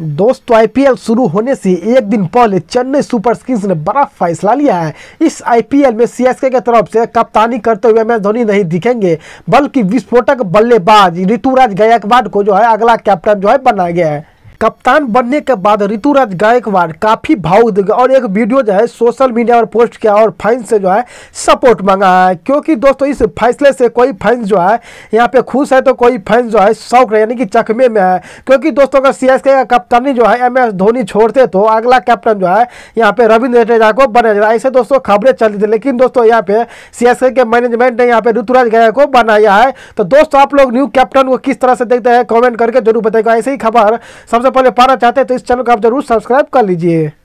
दोस्तों आईपीएल शुरू होने से एक दिन पहले चेन्नई सुपर किंग्स ने बड़ा फैसला लिया है इस आईपीएल में सीएसके के तरफ से कप्तानी करते हुए एम धोनी नहीं दिखेंगे बल्कि विस्फोटक बल्लेबाज ऋतुराज गायकवाड को जो है अगला कैप्टन जो है बनाया गया है कप्तान बनने के बाद ऋतुराज गायकवाड़ काफ़ी भावुक और एक वीडियो जो है सोशल मीडिया पर पोस्ट किया और फैंस से जो है सपोर्ट मांगा है क्योंकि दोस्तों इस फैसले से कोई फैंस जो है यहाँ पे खुश है तो कोई फैंस जो है शौक यानी कि चकमे में है क्योंकि दोस्तों अगर सी का कप्तानी जो है एम धोनी छोड़ते तो अगला कैप्टन जो है यहाँ पे रविंद्र जडेजा को बनाया जाता ऐसे दोस्तों खबरें चल रही थी लेकिन दोस्तों यहाँ पे सी के मैनेजमेंट ने यहाँ पे ऋतुराज गायक को बनाया है तो दोस्तों आप लोग न्यू कैप्टन को किस तरह से देखते हैं कॉमेंट करके जरूर बताएगा ऐसे ही खबर सबसे पहले पाना चाहते हैं तो इस चैनल को आप जरूर सब्सक्राइब कर लीजिए